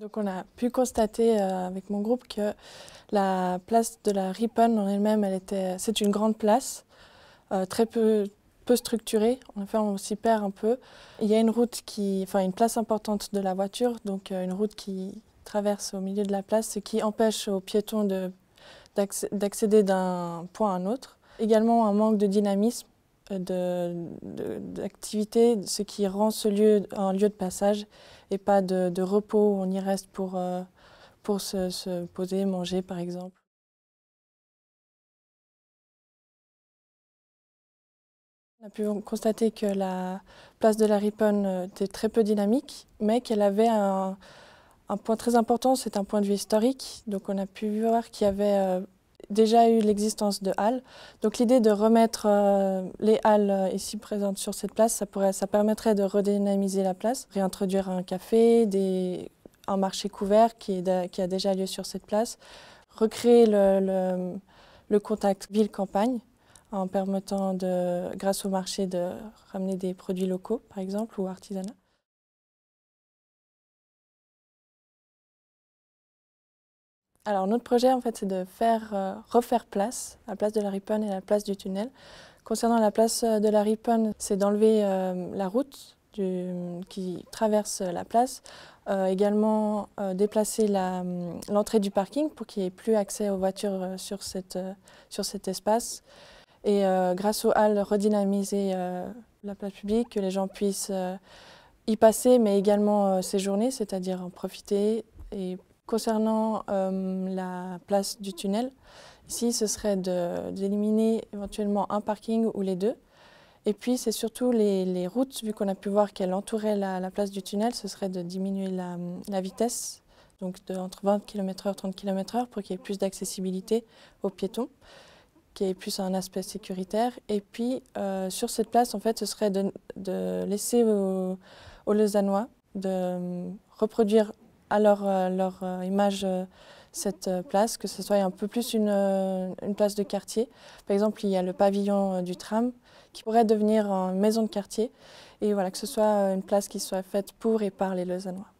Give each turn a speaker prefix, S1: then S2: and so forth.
S1: Donc on a pu constater euh, avec mon groupe que la place de la
S2: Ripon en elle-même, elle était, c'est une grande place, euh, très peu, structurée. En effet, on s'y perd un peu. Il y a une route qui, enfin une place importante de la voiture, donc euh, une route qui traverse au milieu de la place, ce qui empêche aux piétons d'accéder d'un point à un autre. Également un manque de dynamisme d'activité, ce qui rend ce lieu un lieu de passage et pas de, repos
S1: où on y reste pour, euh, pour se, se poser, manger par exemple. On a pu constater que la place de la Riponne euh, était très peu dynamique, mais qu'elle avait un,
S2: un, point très important, c'est un point de vue historique. Donc on a pu voir qu'il y avait euh, déjà eu l'existence de halles. Donc l'idée de remettre euh, les halles euh, ici présentes sur cette place, ça, pourrait, ça permettrait de redynamiser la place, réintroduire un café, des, un marché couvert qui, est qui, a déjà lieu sur cette place, recréer le, le contact ville-campagne en permettant, de, grâce au marché, de
S1: ramener des produits locaux, par exemple, ou artisanat. Alors notre projet en fait c'est de faire euh,
S2: refaire place, la place de la Riponne et la place du tunnel. Concernant la place euh, de la Riponne, c'est d'enlever euh, la route qui traverse la place, également déplacer mm, l'entrée du parking pour qu'il n'y ait plus accès aux voitures sur, cette, sur cet espace. Et grâce au hall, redynamiser la place publique, que les gens puissent y passer, mais également séjourner, c'est-à-dire en profiter et Concernant euh, la place du tunnel, ici ce serait d'éliminer éventuellement un parking ou les deux. Et puis c'est surtout les, routes, vu qu'on a pu voir qu'elles entouraient la, place du tunnel, ce serait de diminuer la, vitesse, donc de, entre 20 km/h 30 km/h pour qu'il y ait plus d'accessibilité aux piétons qui ait plus un aspect sécuritaire. Et puis, euh, sur cette place, en fait, ce serait de, laisser aux, aux Lausannois de euh, reproduire à leur, euh, euh, image euh, cette place, que ce soit un peu plus une, une, place de quartier. Par exemple, il y a le pavillon du tram qui pourrait devenir une maison
S1: de quartier et voilà, que ce soit une place qui soit faite pour et par les Lausannois.